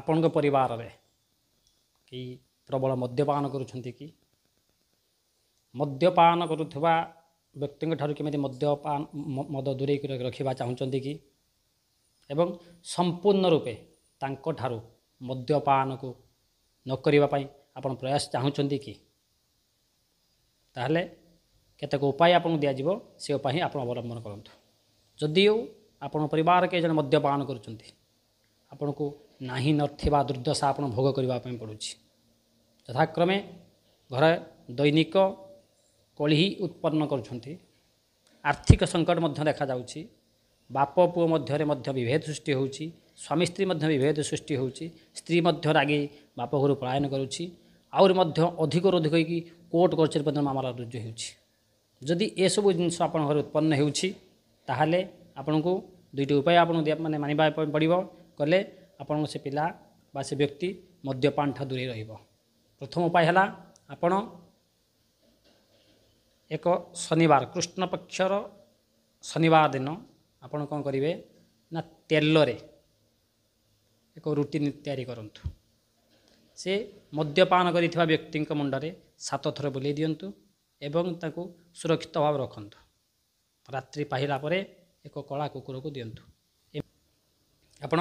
ଆପଣଙ୍କ ପରିବାରରେ କେହି ପ୍ରବଳ ମଦ୍ୟପାନ କରୁଛନ୍ତି କି ମଦ୍ୟପାନ କରୁଥିବା ବ୍ୟକ୍ତିଙ୍କ ଠାରୁ କେମିତି ମଦ୍ୟପାନ ମଦ ଦୂରେଇ କରି ରଖିବା ଚାହୁଁଛନ୍ତି କି ଏବଂ ସମ୍ପୂର୍ଣ୍ଣ ରୂପେ ତାଙ୍କଠାରୁ ମଦ୍ୟପାନକୁ ନ କରିବା ପାଇଁ ଆପଣ ପ୍ରୟାସ ଚାହୁଁଛନ୍ତି କି ତାହେଲେ କେତେକ ଉପାୟ ଆପଣଙ୍କୁ ଦିଆଯିବ ସେ ଉପାୟ ହିଁ ଆପଣ ଅବଲମ୍ବନ କରନ୍ତୁ ଯଦିଓ ଆପଣଙ୍କ ପରିବାର କେହି ଜଣେ ମଦ୍ୟପାନ କରୁଛନ୍ତି ଆପଣଙ୍କୁ ନାହିଁ ନଥିବା ଦୁର୍ଦ୍ଦଶା ଆପଣ ଭୋଗ କରିବା ପାଇଁ ପଡ଼ୁଛି ଯଥାକ୍ରମେ ଘରେ ଦୈନିକ କଳିହି ଉତ୍ପନ୍ନ କରୁଛନ୍ତି ଆର୍ଥିକ ସଙ୍କଟ ମଧ୍ୟ ଦେଖାଯାଉଛି ବାପ ପୁଅ ମଧ୍ୟରେ ମଧ୍ୟ ବିଭେଦ ସୃଷ୍ଟି ହେଉଛି ସ୍ୱାମୀ ସ୍ତ୍ରୀ ମଧ୍ୟ ବିଭେଦ ସୃଷ୍ଟି ହେଉଛି ସ୍ତ୍ରୀ ମଧ୍ୟ ରାଗି ବାପ ଘରୁ ପଳାୟନ କରୁଛି ଆହୁରି ମଧ୍ୟ ଅଧିକରୁ ଅଧିକ ହୋଇକି କୋର୍ଟ କରୁଛି ମଧ୍ୟ ମାମଲା ରୁଜୁ ହେଉଛି ଯଦି ଏସବୁ ଜିନିଷ ଆପଣଙ୍କ ଘରେ ଉତ୍ପନ୍ନ ହେଉଛି ତାହେଲେ ଆପଣଙ୍କୁ ଦୁଇଟି ଉପାୟ ଆପଣଙ୍କୁ ମାନେ ମାନିବା ପଡ଼ିବ କଲେ ଆପଣଙ୍କ ସେ ପିଲା ବା ସେ ବ୍ୟକ୍ତି ମଦ୍ୟପାନଠା ଦୂରେଇ ରହିବ ପ୍ରଥମ ଉପାୟ ହେଲା ଆପଣ ଏକ ଶନିବାର କୃଷ୍ଣପକ୍ଷର ଶନିବାର ଦିନ ଆପଣ କ'ଣ କରିବେ ନା ତେଲରେ ଏକ ରୁଟିନ୍ ତିଆରି କରନ୍ତୁ ସେ ମଦ୍ୟପାନ କରିଥିବା ବ୍ୟକ୍ତିଙ୍କ ମୁଣ୍ଡରେ ସାତ ଥର ବୁଲେଇ ଦିଅନ୍ତୁ ଏବଂ ତାକୁ ସୁରକ୍ଷିତ ଭାବେ ରଖନ୍ତୁ ରାତ୍ରି ପାହିଲା ପରେ ଏକ କଳା କୁକୁରକୁ ଦିଅନ୍ତୁ ଆପଣ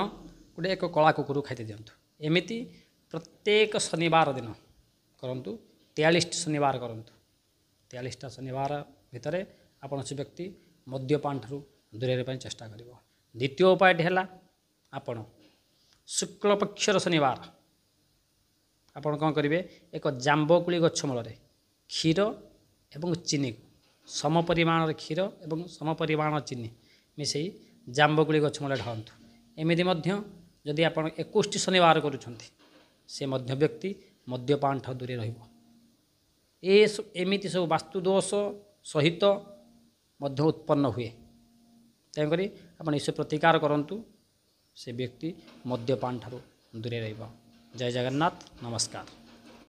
ଗୋଟେ ଏକ କଳା କୁକୁରକୁ ଖାଇତେ ଦିଅନ୍ତୁ ଏମିତି ପ୍ରତ୍ୟେକ ଶନିବାର ଦିନ କରନ୍ତୁ ତେୟାଳିଶଟି ଶନିବାର କରନ୍ତୁ ତେୟାଳିଶଟା ଶନିବାର ଭିତରେ ଆପଣ ସେ ବ୍ୟକ୍ତି ମଦ୍ୟପାନ ଠାରୁ ଦୂରେଇବା ପାଇଁ ଚେଷ୍ଟା କରିବ ଦ୍ୱିତୀୟ ଉପାୟଟି ହେଲା ଆପଣ ଶୁକ୍ଳପକ୍ଷର ଶନିବାର ଆପଣ କ'ଣ କରିବେ ଏକ ଜାମ୍ବକୁଳି ଗଛ ମୂଳରେ କ୍ଷୀର ଏବଂ ଚିନିକୁ ପରିମାଣର କ୍ଷୀର ଏବଂ ସମପରିମାଣର ଚିନି ମିଶାଇ ଜାମ୍ବକୁଳି ଗଛ ମୂଳରେ ଢାଳନ୍ତୁ ଏମିତି ମଧ୍ୟ ଯଦି ଆପଣ ଏକୋଇଶଟି ଶନିବାର କରୁଛନ୍ତି ସେ ମଧ୍ୟ ବ୍ୟକ୍ତି ମଦ୍ୟପାନଠୁ ଦୂରେ ରହିବ ଏ ଏମିତି ସବୁ ବାସ୍ତୁଦୋଷ ସହିତ ମଧ୍ୟ ଉତ୍ପନ୍ନ ହୁଏ ତେଣୁକରି ଆପଣ ଏସବୁ ପ୍ରତିକାର କରନ୍ତୁ ସେ ବ୍ୟକ୍ତି ମଦ୍ୟପାନଠାରୁ ଦୂରେ ରହିବ ଜୟ ଜଗନ୍ନାଥ ନମସ୍କାର